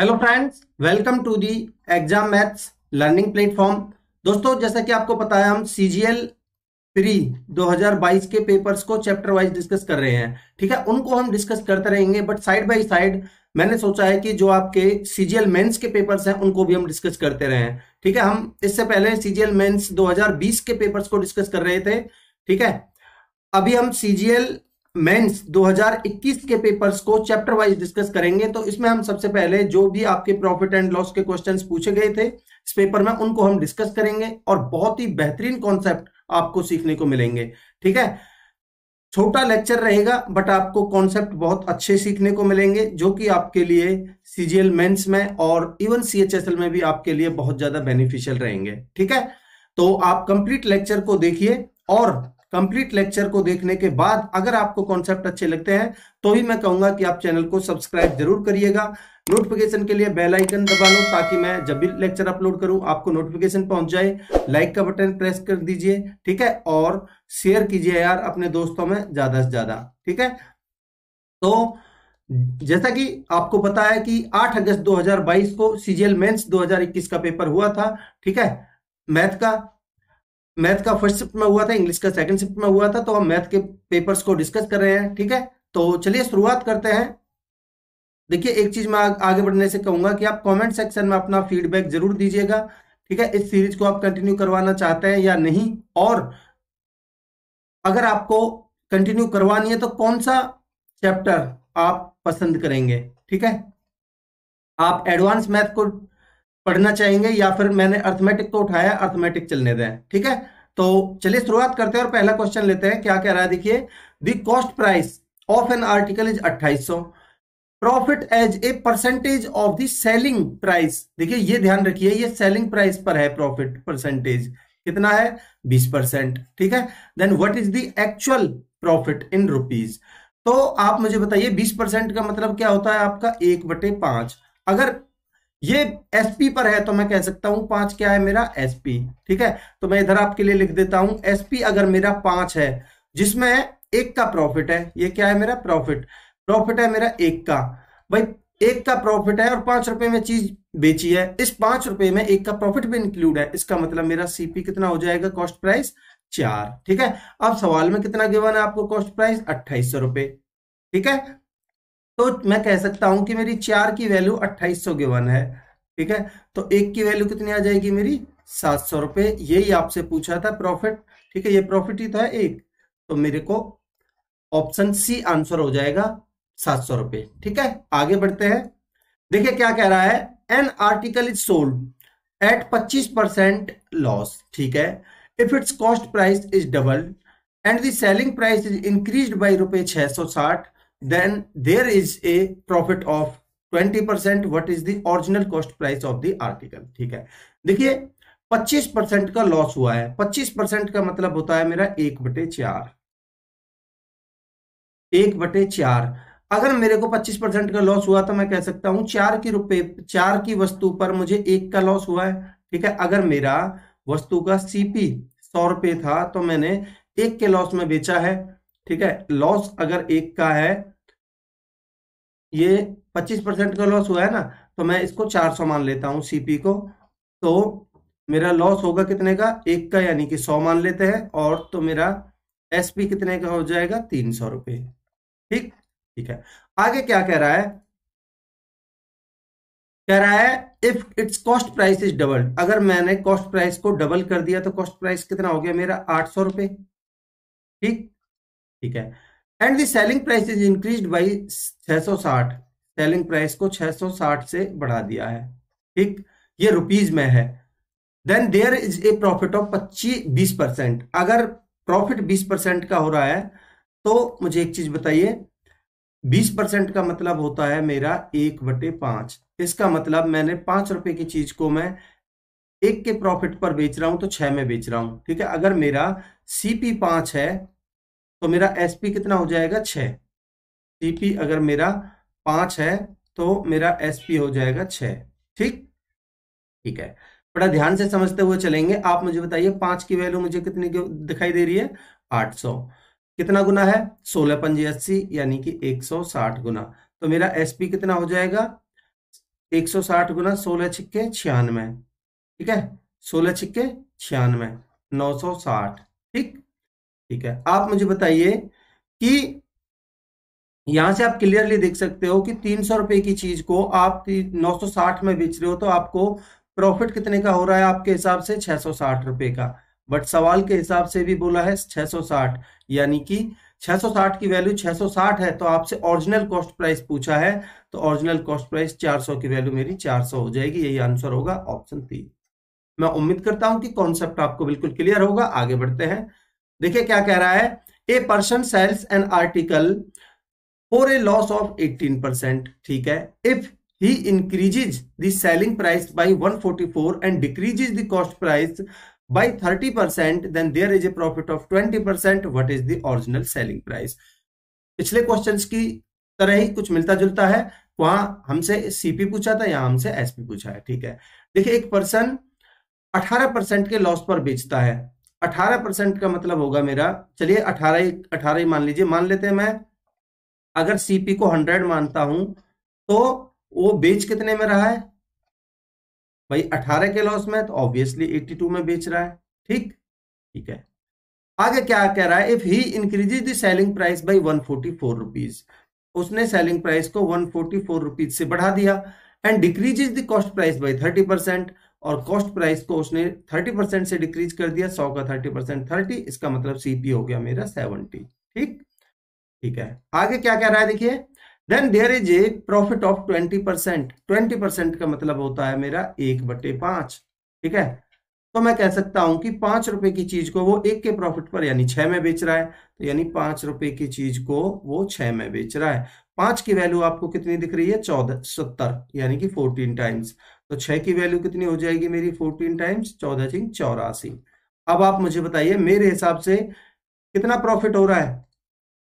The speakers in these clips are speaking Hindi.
hello friends welcome to the exam maths learning platform दोस्तों जैसा कि आपको पता है हम सी जी एल प्री बाईस के पेपर्स को चैप्टर वाइज डिस्कस कर रहे हैं ठीक है उनको हम डिस्कस करते रहेंगे बट साइड बाय साइड मैंने सोचा है कि जो आपके सीजीएल मेन्स के पेपर्स हैं उनको भी हम डिस्कस करते रहे हैं ठीक है हम इससे पहले सी जी दो हजार बीस के पेपर्स को डिस्कस कर रहे थे ठीक है अभी हम सी जी एल मेंस 2021 के पेपर्स को चैप्टर वाइज डिस्कस करेंगे तो इसमें हम सबसे पहले जो भी आपके प्रॉफिट एंड लॉस के क्वेश्चंस पूछे गए थे इस पेपर में उनको हम डिस्कस करेंगे और बहुत ही बेहतरीन कॉन्सेप्ट आपको सीखने को मिलेंगे ठीक है छोटा लेक्चर रहेगा बट आपको कॉन्सेप्ट बहुत अच्छे सीखने को मिलेंगे जो कि आपके लिए सीजीएल मेन्स में और इवन सी में भी आपके लिए बहुत ज्यादा बेनिफिशियल रहेंगे ठीक है तो आप कंप्लीट लेक्चर को देखिए और कंप्लीट लेक्चर को देखने के बाद अगर आपको कॉन्सेप्ट अच्छे लगते हैं तो ही मैं कहूंगा कि आप चैनल को सब्सक्राइब जरूर करिएगा नोटिफिकेशन के लिए बेल आइकन दबा लो ताकि मैं जब भी लेक्चर अपलोड करूं आपको नोटिफिकेशन पहुंच जाए लाइक का बटन प्रेस कर दीजिए ठीक है और शेयर कीजिए यार अपने दोस्तों में ज्यादा से ज्यादा ठीक है तो जैसा कि आपको पता है कि 8 अगस्त 2022 को सीजीएल मेंस 2021 का पेपर हुआ था ठीक है मैथ का मैथ का फर्स्ट शिफ्ट में हुआ था इंग्लिश का सेकंड शिफ्ट में हुआ था तो हम मैथ के पेपर्स को डिस्कस कर रहे हैं ठीक है तो चलिए शुरुआत करते हैं देखिए एक चीज मैं आगे बढ़ने से कहूंगा कि आप कमेंट सेक्शन में अपना फीडबैक जरूर दीजिएगा ठीक है इस सीरीज को आप कंटिन्यू करवाना चाहते हैं या नहीं और अगर आपको कंटिन्यू करवानी है तो कौन सा चैप्टर आप पसंद करेंगे ठीक है आप एडवांस मैथ को पढ़ना चाहेंगे या फिर मैंने अर्थमेटिक तो उठाया अर्थमेटिक चलने दें ठीक है तो चलिए शुरुआत करते हैं और पहला क्वेश्चन लेते हैं क्या कह रहा है देखिए the cost price of an article is अट्ठाईस profit as a percentage of the selling price देखिए ये ध्यान रखिए ये सेलिंग प्राइस पर है प्रॉफिट परसेंटेज कितना है बीस परसेंट ठीक है then what is the actual profit in rupees तो आप मुझे बताइए बीस परसेंट का मतलब क्या होता है आपका एक बटे पांच अगर ये एसपी पर है तो मैं कह सकता हूं पांच क्या है मेरा एसपी ठीक है तो मैं इधर आपके लिए लिख देता हूं एसपी अगर मेरा पांच है जिसमें एक का प्रॉफिट है ये क्या है मेरा प्रॉफिट प्रॉफिट है मेरा एक का भाई एक का प्रॉफिट है और पांच रुपए में चीज बेची है इस पांच रुपए में एक का प्रॉफिट भी इंक्लूड है इसका मतलब मेरा सीपी कितना हो जाएगा कॉस्ट प्राइस चार ठीक है अब सवाल में कितना गिवन है आपको कॉस्ट प्राइस अट्ठाईस सौ रुपए ठीक है तो मैं कह सकता हूं कि मेरी चार की वैल्यू अट्ठाईस सौ गिवन है ठीक है तो एक की वैल्यू कितनी आ जाएगी मेरी सात सौ रुपए यही आपसे पूछा था प्रॉफिट ठीक है ये प्रॉफिट ही तो है एक तो मेरे को ऑप्शन सी आंसर हो जाएगा सात सौ रुपए ठीक है आगे बढ़ते हैं देखिए क्या कह रहा है an article is sold at पच्चीस परसेंट लॉस ठीक है if its cost price is double and the selling price is increase by रुपये छह सौ साठ then there is a profit of 20% what is the original cost price of the article ठीक है देखिए 25% का लॉस हुआ है 25% का मतलब होता है मेरा एक बटे चार एक बटे चार अगर मेरे को 25 परसेंट का लॉस हुआ तो मैं कह सकता हूं चार की रुपए चार की वस्तु पर मुझे एक का लॉस हुआ है ठीक है अगर मेरा वस्तु का सीपी सौ रुपए था तो मैंने एक के लॉस में बेचा है ठीक है लॉस अगर एक का है ये 25 परसेंट का लॉस हुआ है ना तो मैं इसको 400 मान लेता हूं सीपी को तो मेरा लॉस होगा कितने का एक का यानी कि 100 मान लेते हैं और तो मेरा एसपी कितने का हो जाएगा तीन सौ रुपये ठीक ठीक है आगे क्या कह रहा है कह रहा है if its cost price is double अगर मैंने कॉस्ट प्राइस को डबल कर दिया तो कॉस्ट प्राइस कितना हो गया मेरा आठ सौ रुपये ठीक ठीक है and the selling price is increase by 660 selling price को 660 से बढ़ा दिया है ठीक ये रुपीज में है then there is a profit of पच्चीस बीस परसेंट अगर प्रॉफिट बीस परसेंट का हो रहा है तो मुझे एक चीज बताइए बीस परसेंट का मतलब होता है मेरा एक बटे पांच इसका मतलब मैंने पांच रुपए की चीज को मैं एक के प्रॉफिट पर बेच रहा हूं तो छह में बेच रहा हूं ठीक है अगर मेरा सीपी पांच है तो मेरा एस पी कितना हो जाएगा छः सी पी अगर मेरा पाँच है तो मेरा एस पी हो जाएगा छः ठीक ठीक है बड़ा ध्यान से समझते हुए चलेंगे आप मुझे बताइए पाँच की वैल्यू मुझे कितनी दिखाई दे रही है आठ सौ कितना गुना है सोलह पंजी अस्सी यानी कि एक सौ साठ गुना तो मेरा एस पी कितना हो जाएगा एक सौ साठ गुना सोलह छिक्के छियानवे ठीक है सोलह छिक्के छियानवे नौ सौ साठ ठीक ठीक है आप मुझे बताइए कि यहां से आप क्लियरली देख सकते हो कि तीन सौ रुपए की चीज को आप नौ सौ साठ में बेच रहे हो तो आपको प्रॉफिट कितने का हो रहा है आपके हिसाब से छह सौ साठ रुपए का बट सवाल के हिसाब से भी बोला है सौ साठ यानी कि छह सौ साठ की वैल्यू सौ साठ है तो आपसे ओरिजिनल कॉस्ट प्राइस पूछा है तो ओरिजिनल कॉस्ट प्राइस चार सौ की वैल्यू मेरी चार सौ हो जाएगी यही आंसर होगा ऑप्शन तीन मैं उम्मीद करता हूं कि कॉन्सेप्ट आपको बिल्कुल क्लियर होगा आगे बढ़ते हैं देखिए क्या कह रहा है a person sells an article for a loss of 18 percent ठीक है if he increases the selling price by 144 and decreases the cost price by 30 percent then there is a profit of 20 percent what is the original selling price पिछले क्वेश्चन की तरह ही कुछ मिलता जुलता है वहां हमसे सीपी पूछा था यहाँ हमसे एसपी पूछा है ठीक है देखिए एक पर्सन 18 परसेंट के लॉस पर बेचता है अठारह परसेंट का मतलब होगा मेरा चलिए अठारह अठारह ही मान लीजिए मान लेते हैं मैं अगर सीपी को हंड्रेड मानता हूं तो वो बेच कितने में रहा है भाई अठारह के लॉस में तो ऑब्वियसली एट्टी टू में बेच रहा है ठीक ठीक है आगे क्या कह रहा है if he increases the selling price by one forty four rupees उसने सेलिंग प्राइस को वन फोर्टी फोर रुपीज से बढ़ा दिया and decrease the cost price by thirty percent और कॉस्ट प्राइस को उसने 30 परसेंट से डिक्रीज कर दिया 100 का 30 परसेंट थर्टी इसका मतलब सीपी हो गया मेरा 70 ठीक ठीक है आगे क्या कह रहा है देखिए then there is a profit of 20 percent twenty percent का मतलब होता है मेरा एक बटे पांच ठीक है तो मैं कह सकता हूं कि पांच रुपए की चीज को वो एक के प्रॉफिट पर यानी छह में बेच रहा है तो यानी पांच रुपए की चीज को वो छह में बेच रहा है पांच की वैल्यू आपको कितनी दिख रही है चौदह सत्तर यानी कि फोर्टीन टाइम्स तो छह की वैल्यू कितनी हो जाएगी मेरी फोर्टीन टाइम्स चौदह छिंग चौरासी अब आप मुझे बताइए मेरे हिसाब से कितना प्रॉफिट हो रहा है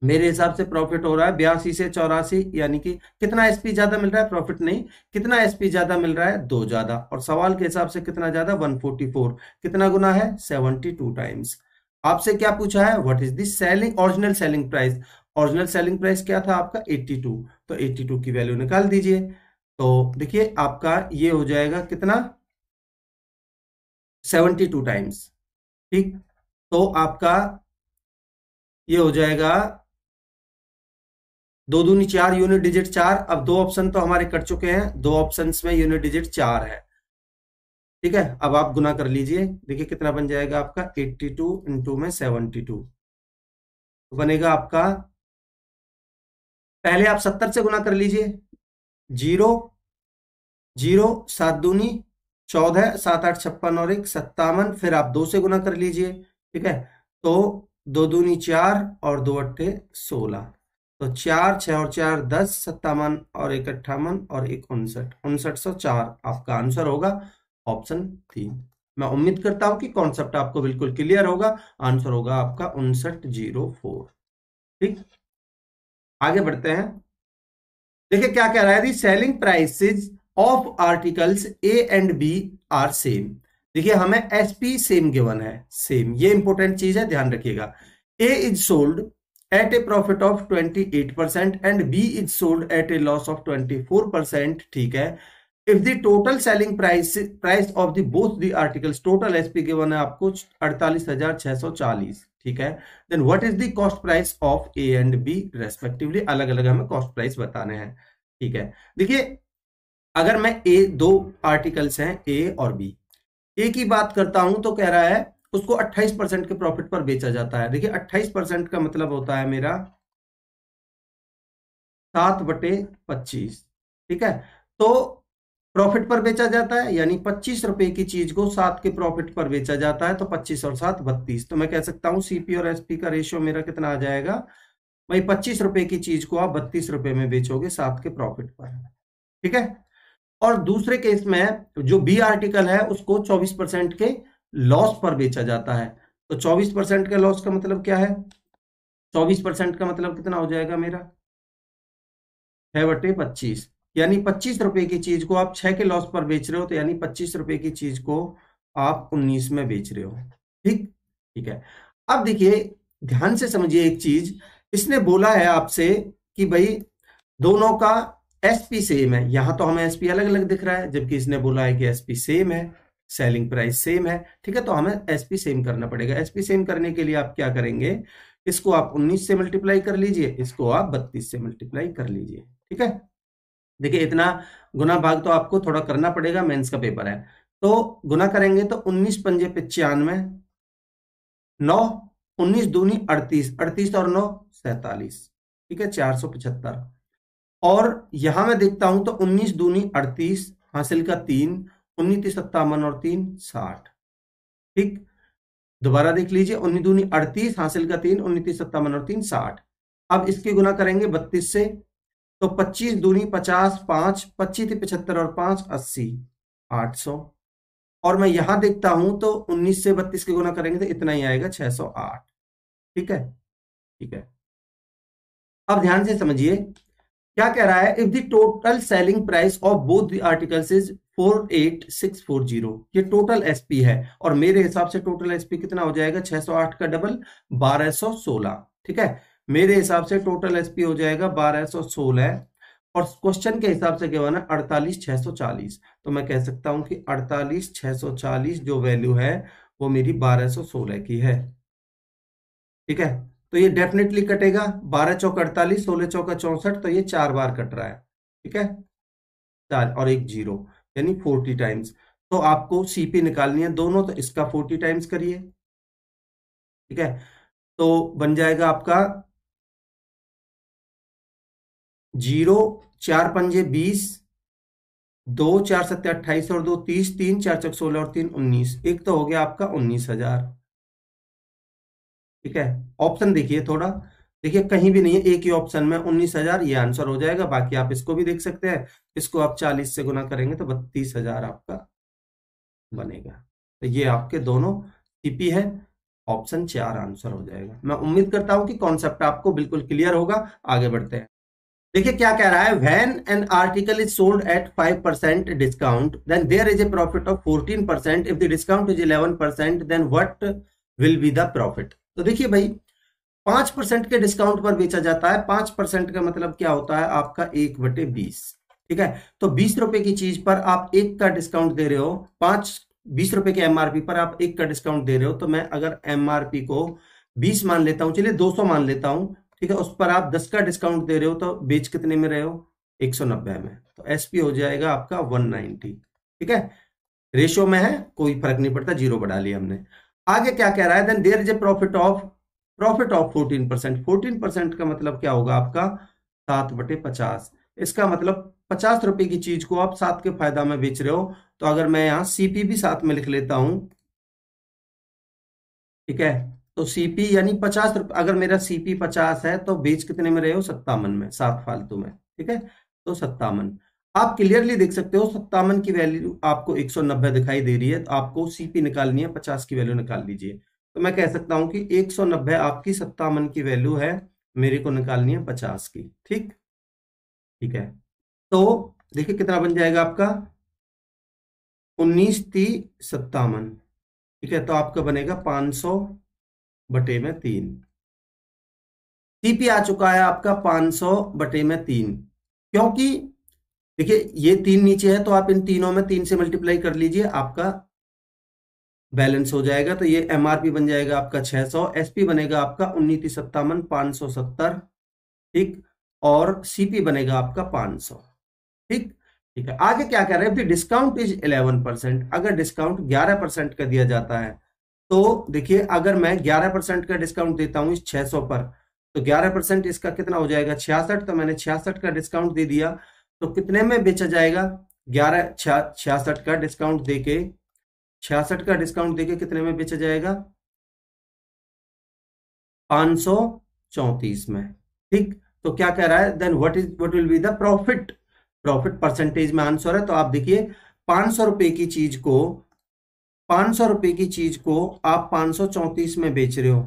मेरे हिसाब से प्रॉफिट हो रहा है बयासी से चौरासी यानी कि कितना एसपी ज्यादा मिल रहा है प्रॉफिट नहीं कितना एसपी ज्यादा मिल रहा है दो ज्यादा और सवाल के हिसाब से कितना ज्यादा 144 कितना गुना है 72 टाइम्स आपसे क्या पूछा है what is this selling original selling price original selling price क्या था आपका टू तो टू की वैल्यू निकाल दीजिए तो देखिए आपका ये हो जाएगा कितना सेवेंटी टू टाइम्स ठीक तो आपका ये हो जाएगा दो दूनी चार यूनिट डिजिट चार अब दो ऑप्शन तो हमारे कट चुके हैं दो ऑप्शन में यूनिट डिजिट चार है ठीक है अब आप गुना कर लीजिए देखिए कितना बन जाएगा आपका 82 टू इंटू में सेवनटी टू बनेगा आपका पहले आप 70 से गुना कर लीजिए जीरो जीरो सात दूनी चौदह सात आठ छप्पन और एक सत्तावन फिर आप दो से गुना कर लीजिए ठीक है तो दो दूनी चार और दो अट्ठे सोलह तो चार छ और चार दस सत्तावन और एक अट्ठावन और एक उनसठ उनसठ सौ चार आपका आंसर होगा ऑप्शन तीन मैं उम्मीद करता हूं कि कॉन्सेप्ट आपको बिल्कुल क्लियर होगा आंसर होगा आपका उनसठ जीरो फोर ठीक आगे बढ़ते हैं देखिए क्या कह रहा है selling prices of articles A and B are same देखिए हमें एस पी सेम गिवन है सेम ये इंपॉर्टेंट चीज है ध्यान रखिएगा A is sold at a profit of 28 percent and B is sold at a loss of 24 percent ठीक है if the total selling price price of the both the articles total SP given है आपको अड़तालीस हजार छह सौ चालीस ठीक है then what is the cost price of A and B respectively अलग अलग हमें कॉस्ट प्राइस बताने हैं ठीक है देखिए अगर मैं ए दो आर्टिकल्स हैं ए और बी ए की बात करता हूं तो कह रहा है उसको 28 परसेंट के प्रॉफिट पर बेचा जाता है देखिए 28 परसेंट का मतलब होता है मेरा सात बटे पच्चीस ठीक है तो प्रॉफिट पर बेचा जाता है यानी पच्चीस रुपए की चीज को सात के प्रॉफिट पर बेचा जाता है तो पच्चीस और सात बत्तीस तो मैं कह सकता हूं सीपी और एसपी का रेशियो मेरा कितना आ जाएगा भाई पच्चीस रुपए की चीज को आप बत्तीस रुपए में बेचोगे सात के प्रॉफिट पर ठीक है और दूसरे केस में जो बी आर्टिकल है उसको चौबीस के लॉस पर बेचा जाता है तो चौबीस के लॉस का मतलब क्या है चौबीस का मतलब कितना हो जाएगा मेरा है बटे पच्चीस यानी पच्चीस रुपए की चीज को आप छह के लॉस पर बेच रहे हो तो यानी पच्चीस रुपए की चीज को आप उन्नीस में बेच रहे हो ठीक ठीक है अब देखिए ध्यान से समझिए एक चीज इसने बोला है आपसे कि भाई दोनों का एसपी सेम है यहां तो हमें एसपी अलग अलग दिख रहा है जबकि इसने बोला है कि एसपी सेम है सेलिंग प्राइस सेम है ठीक है तो हमें एसपी सेम करना पड़ेगा एसपी सेम करने के लिए आप क्या करेंगे इसको आप 19 से मल्टीप्लाई कर लीजिए इसको आप 32 से मल्टीप्लाई कर लीजिए ठीक है देखिए इतना गुना भाग तो आपको थोड़ा करना पड़ेगा मेंस का पेपर है तो गुना करेंगे तो उन्नीस पंजे पिचानवे नौ उन्नीस दूनी अड़तीस अड़तीस और नौ सैतालीस ठीक है चार सौ पचहत्तर और यहां मैं देखता हूं तो उन्नीस दूनी अड़तीस हासिल का तीन उन्नीस सत्तावन और तीन साठ ठीक दोबारा देख लीजिए उन्नीस दूनी अड़तीस हासिल का तीन उन्नीस सत्तावन और तीन साठ अब इसके गुना करेंगे बत्तीस से तो पच्चीस दूनी पचास पांच पच्चीस पिछहत्तर और पांच अस्सी आठ सौ और मैं यहां देखता हूं तो उन्नीस से बत्तीस के गुना करेंगे तो इतना ही आएगा छह सौ आठ ठीक है ठीक है अब ध्यान से समझिए क्या कह रहा है if the total selling price of both the articles is four eight six four zero ये टोटल एसपी है और मेरे हिसाब से टोटल एसपी कितना हो जाएगा 608 का डबल 1216 ठीक है मेरे हिसाब से टोटल एसपी हो जाएगा बारह सौ सोलह और क्वेश्चन के हिसाब से क्या बना अड़तालीस छह सौ चालीस तो मैं कह सकता हूं कि अड़तालीस छह सौ चालीस जो वैल्यू है वो मेरी बारह सो सोलह की है ठीक है तो ये डेफिनेटली कटेगा बारह चौक अड़तालीस सोलह चौका चौसठ तो ये चार बार कट रहा है ठीक है चार और एक जीरो यानी फोर्टी टाइम्स तो आपको सीपी निकालनी है दोनों तो इसका फोर्टी टाइम्स करिए ठीक है तो बन जाएगा आपका जीरो चार पंजे बीस दो चार सत्तर अट्ठाईस और दो तीस तीन चार चौक सोलह और तीन उन्नीस एक तो हो गया आपका उन्नीस हजार ठीक है ऑप्शन देखिए थोड़ा देखिए कहीं भी नहीं है एक ही ऑप्शन में उन्नीस हजार ये आंसर हो जाएगा बाकी आप इसको भी देख सकते हैं इसको आप चालीस से गुना करेंगे तो बत्तीस हजार आपका बनेगा तो ये आपके दोनों सीपी है ऑप्शन चार आंसर हो जाएगा मैं उम्मीद करता हूं कि कॉन्सेप्ट आपको बिल्कुल क्लियर होगा आगे बढ़ते हैं देखिए क्या कह रहा है when an article is sold at 5% percent discount then there is a profit of 14% percent if the discount is 11% percent then what will be the profit तो देखिए भाई पांच परसेंट के डिस्काउंट पर बेचा जाता है पांच परसेंट का मतलब क्या होता है आपका एक बटे बीस ठीक है तो बीस रुपए की चीज पर आप एक का डिस्काउंट दे रहे हो पांच बीस रुपए के एमआरपी पर आप एक का डिस्काउंट दे रहे हो तो मैं अगर एमआरपी को बीस मान लेता हूं चलिए दो सौ मान लेता हूं ठीक है उस पर आप दस का डिस्काउंट दे रहे हो तो बेच कितने में रहे हो एक सौ नब्बे में तो एस हो जाएगा आपका वन नाइनटी ठीक है रेशियो में है कोई फर्क नहीं पड़ता जीरो बढ़ा लिया हमने आगे क्या कह रहा है then there is a profit of profit of fourteen percent fourteen percent का मतलब क्या होगा आपका सात बटे पचास इसका मतलब पचास रुपए की चीज को आप सात के फायदा में बेच रहे हो तो अगर मैं यहां सीपी भी साथ में लिख लेता हूं ठीक है तो सीपी यानी पचास अगर मेरा सीपी पचास है तो बेच कितने में रहे हो सत्तावन में सात फालतू में ठीक है तो सत्तावन आप क्लियरली देख सकते हो सत्तावन की वैल्यू आपको एक सौ नब्बे दिखाई दे रही है तो आपको सीपी निकालनी है पचास की वैल्यू निकाल लीजिए तो मैं कह सकता हूं कि एक सौ नब्बे आपकी सत्तावन की वैल्यू है मेरे को निकालनी है पचास की ठीक ठीक है तो देखिए कितना बन जाएगा आपका उन्नीस ती सत्तावन ठीक है तो आपका बनेगा पांच सौ बटे में तीन सीपी आ चुका है आपका 500 बटे में तीन क्योंकि देखिए ये तीन नीचे है तो आप इन तीनों में तीन से मल्टीप्लाई कर लीजिए आपका बैलेंस हो जाएगा तो ये एमआरपी बन जाएगा आपका 600 एसपी बनेगा आपका उन्नीस सत्तावन सत्तर ठीक और सीपी बनेगा आपका 500 ठीक ठीक है आगे क्या कह रहे हैं डिस्काउंट इज 11 परसेंट अगर डिस्काउंट 11 परसेंट का दिया जाता है तो देखिए अगर मैं 11 परसेंट का डिस्काउंट देता हूं इस 600 पर तो 11 परसेंट इसका कितना हो जाएगा छियासठ तो मैंने छियासठ का डिस्काउंट दे दिया तो कितने में बेचा जाएगा ग्यारह छियासठ का डिस्काउंट देके छियासठ का डिस्काउंट देके कितने में बेचा जाएगा पांच चौतीस में ठीक तो क्या कह रहा है then what is what will be the profit profit percentage में आंसर है तो आप देखिए पांच सौ रुपए की चीज को पाँच सौ रुपए की चीज को आप पाँच सौ चौतीस में बेच रहे हो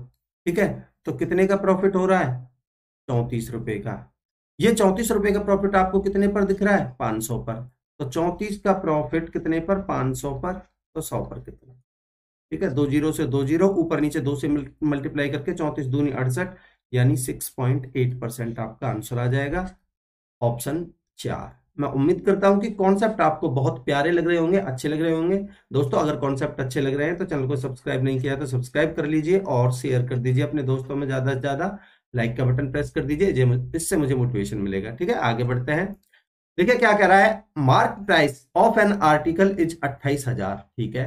ठीक है तो कितने का प्रॉफिट हो रहा है चौंतीस रुपए का ये चौंतीस रुपए का प्रॉफिट आपको कितने पर दिख रहा है पांच सौ पर तो चौंतीस का प्रॉफिट कितने पर पांच सौ पर तो सौ पर कितना ठीक है दो जीरो से दो जीरो ऊपर नीचे दो से मल्टीप्लाई करके चौंतीस दूनी अड़सठ यानी सिक्स पॉइंट एट परसेंट आपका आंसर आ जाएगा ऑप्शन चार मैं उम्मीद करता हूं कि कॉन्सेप्ट आपको बहुत प्यारे लग रहे होंगे अच्छे लग रहे होंगे दोस्तों अगर कॉन्सेप्ट अच्छे लग रहे हैं तो चैनल को सब्सक्राइब नहीं किया तो सब्सक्राइब कर लीजिए और शेयर कर दीजिए अपने दोस्तों में ज्यादा से ज्यादा लाइक का बटन प्रेस कर दीजिए इससे मुझे मोटिवेशन मिलेगा ठीक है आगे बढ़ते हैं देखिए क्या कह रहा है mark price of an article is अट्ठाईस हजार ठीक है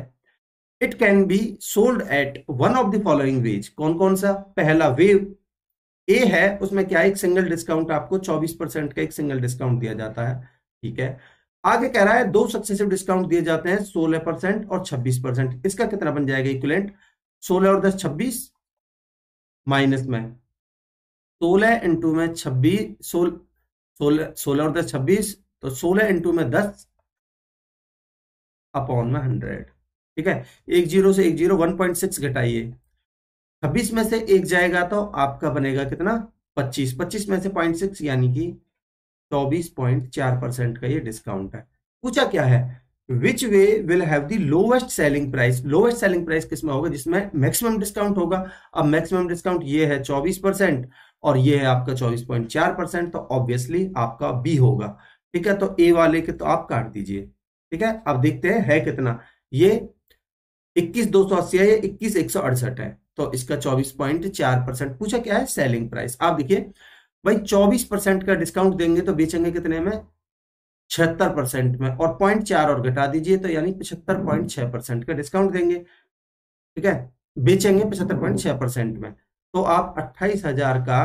it can be sold at one of the following ways कौन कौन सा पहला वेव ए है उसमें क्या एक सिंगल डिस्काउंट आपको 24 परसेंट का एक सिंगल डिस्काउंट दिया जाता है ठीक है आगे कह रहा है दो सक्सेसिव डिस्काउंट दिए जाते हैं सोलह परसेंट और छब्बीस परसेंट इसका कितना बन जाएगा इक्वलेंट सोलह और दस छब्बीस माइनस में सोलह इंटू में छब्बीस सोलह सोलह सोलह और दस छब्बीस तो सोलह इंटू में दस अपॉन में हंड्रेड ठीक है एक जीरो से एक जीरो वन पॉइंट सिक्स घटाइए छब्बीस में से एक जाएगा तो आपका बनेगा कितना पच्चीस पच्चीस में से पॉइंट सिक्स यानी कि चौबीस पॉइंट चार परसेंट का ये डिस्काउंट है पूछा क्या है which way will have the lowest selling price lowest selling price किसमें होगा जिसमें मैक्सिमम डिस्काउंट होगा अब मैक्सिमम डिस्काउंट ये है चौबीस परसेंट और ये है आपका चौबीस पॉइंट चार परसेंट तो ऑब्वियसली आपका बी होगा ठीक है तो ए वाले के तो आप काट दीजिए ठीक है अब देखते हैं है कितना ये इक्कीस दो सौ अस्सी है ये इक्कीस एक सौ अड़सठ है तो इसका चौबीस पॉइंट चार परसेंट पूछा क्या है सेलिंग प्राइस आप देखिए भाई 24 परसेंट का डिस्काउंट देंगे तो बेचेंगे कितने में छिहत्तर परसेंट में और पॉइंट चार और घटा दीजिए तो यानी पचहत्तर पॉइंट छह परसेंट का डिस्काउंट देंगे ठीक है बेचेंगे पचहत्तर पॉइंट छह परसेंट में तो आप अट्ठाईस हजार का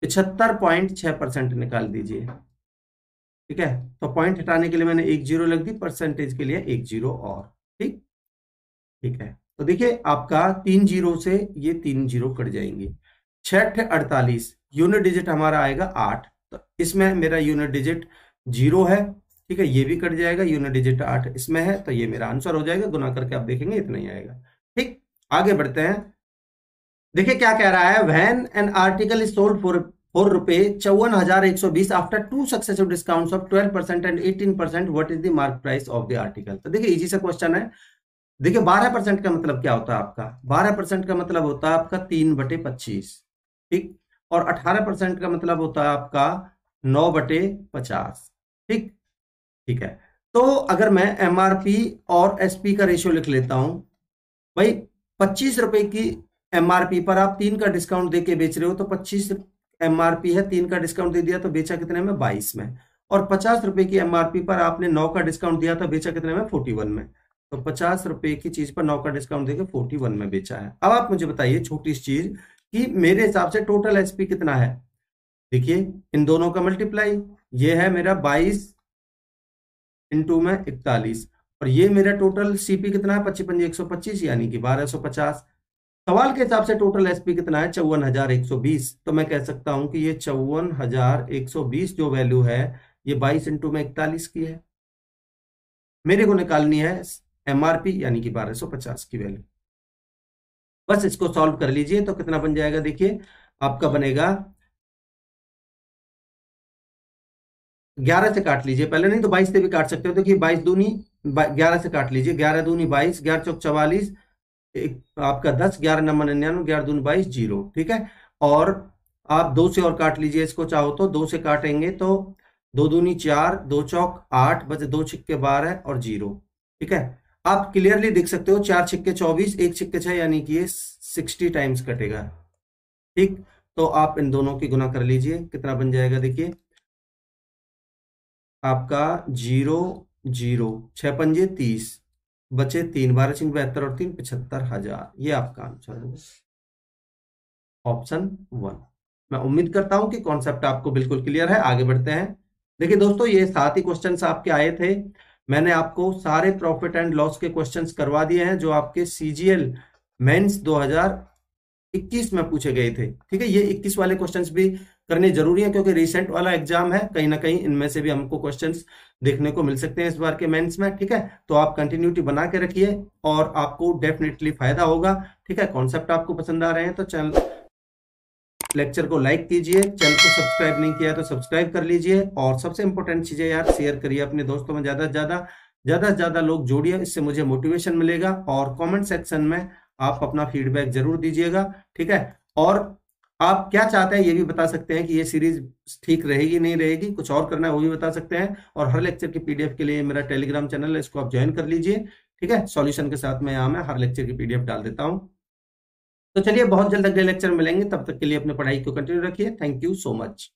पिछहत्तर पॉइंट छह परसेंट निकाल दीजिए ठीक है तो पॉइंट हटाने के लिए मैंने एक जीरो लग दी परसेंटेज के लिए एक जीरो और ठीक ठीक है तो देखिए आपका तीन जीरो से ये तीन जीरो कट जाएंगे छठ अड़तालीस यूनिट डिजिट हमारा आएगा आठ तो इसमें मेरा यूनिट डिजिट जीरो है ठीक है ये भी कट जाएगा यूनिट डिजिट आठ इसमें है तो ये मेरा आंसर हो जाएगा गुना करके आप देखेंगे इतना ही आएगा ठीक आगे बढ़ते हैं देखिए क्या कह रहा है when an article is sold for four रुपए चौवन हजार एक सौ बीस after two successive discount of twelve percent and eighteen percent what is the mark price of the article तो देखिए इजी सा क्वेश्चन है देखिए बारह परसेंट का मतलब क्या होता है आपका बारह परसेंट का मतलब होता है आपका तीन बटे पच्चीस ठीक और 18 परसेंट का मतलब होता है आपका नौ बटे पचास ठीक ठीक है तो अगर मैं एम और एस का रेशियो लिख लेता हूं भाई पच्चीस रुपए की एमआरपी पर आप तीन का डिस्काउंट दे बेच रहे हो तो पच्चीस एमआरपी है तीन का डिस्काउंट दे दिया तो बेचा कितने में बाईस में और पचास रुपए की एमआरपी पर आपने नौ का डिस्काउंट दिया तो बेचा कितने में फोर्टी वन में तो पचास रुपए की चीज पर नौ का डिस्काउंट देकर फोर्टी वन में बेचा है अब आप मुझे बताइए छोटी सी चीज कि मेरे हिसाब से टोटल एसपी कितना है देखिए इन दोनों का मल्टीप्लाई ये है मेरा 22 इंटू में इकतालीस और ये मेरा टोटल सीपी कितना है पच्चीपन एक सौ पच्चीस यानी कि बारह सौ पचास सवाल के हिसाब से टोटल एसपी कितना है चौवन हजार एक सौ बीस तो मैं कह सकता हूं कि ये चौवन हजार एक सौ बीस जो वैल्यू है ये बाईस इंटू में इकतालीस की है मेरे को निकालनी है एमआरपी यानी कि बारह सौ पचास की वैल्यू बस इसको सॉल्व कर लीजिए तो कितना बन जाएगा देखिए आपका बनेगा ग्यारह से काट लीजिए पहले नहीं तो बाईस से भी काट सकते हो देखिए तो बाईस दूनी ग्यारह से काट लीजिए ग्यारह दूनी बाईस ग्यारह चौक चवालीस आपका दस ग्यारह नंबर निन्यानवे ग्यारह दूनी बाईस जीरो ठीक है और आप दो से और काट लीजिए इसको चाहो तो दो से काटेंगे तो दो दूनी चार दो चौक आठ बचे दो छिक्के बारह और जीरो ठीक है आप क्लियरली देख सकते हो चार छिक्के चौबीस एक छिक्के छह यानी कि ये सिक्सटी टाइम्स कटेगा ठीक तो आप इन दोनों की गुना कर लीजिए कितना बन जाएगा देखिए आपका जीरो जीरो छह पंजे तीस बचे तीन बारह छिंग बहत्तर और तीन पचहत्तर हजार ये आपका आंसर है ऑप्शन वन मैं उम्मीद करता हूं कि कॉन्सेप्ट आपको बिल्कुल क्लियर है आगे बढ़ते हैं देखिए दोस्तों ये सात ही क्वेश्चन आपके आए थे मैंने आपको सारे प्रॉफिट एंड लॉस के क्वेश्चंस करवा दिए हैं जो आपके सीजीएल मेंस 2021 में पूछे गए थे ठीक है ये 21 वाले क्वेश्चंस भी करने जरूरी है क्योंकि रिसेंट वाला एग्जाम है कहीं ना कहीं इनमें से भी हमको क्वेश्चंस देखने को मिल सकते हैं इस बार के मेंस में ठीक है तो आप कंटिन्यूटी बना के रखिए और आपको डेफिनेटली फायदा होगा ठीक है कॉन्सेप्ट आपको पसंद आ रहे हैं तो चैनल लेक्चर को लाइक कीजिए चैनल को सब्सक्राइब नहीं किया तो सब्सक्राइब कर लीजिए और सबसे इंपॉर्टेंट चीज है यार शेयर करिए अपने दोस्तों में ज्यादा से ज्यादा ज्यादा से ज्यादा लोग जोड़िए इससे मुझे मोटिवेशन मिलेगा और कमेंट सेक्शन में आप अपना फीडबैक जरूर दीजिएगा ठीक है और आप क्या चाहते हैं ये भी बता सकते हैं कि ये सीरीज ठीक रहेगी नहीं रहेगी कुछ और करना है वो भी बता सकते हैं और हर लेक्चर की पीडीएफ के लिए मेरा टेलीग्राम चैनल है इसको आप ज्वाइन कर लीजिए ठीक है सॉल्यूशन के साथ मैं यहाँ मैं हर लेक्चर की पीडीएफ डाल देता हूँ तो चलिए बहुत जल्द अगले लेक्चर मिलेंगे तब तक के लिए अपनी पढ़ाई को कंटिन्यू रखिए थैंक यू सो मच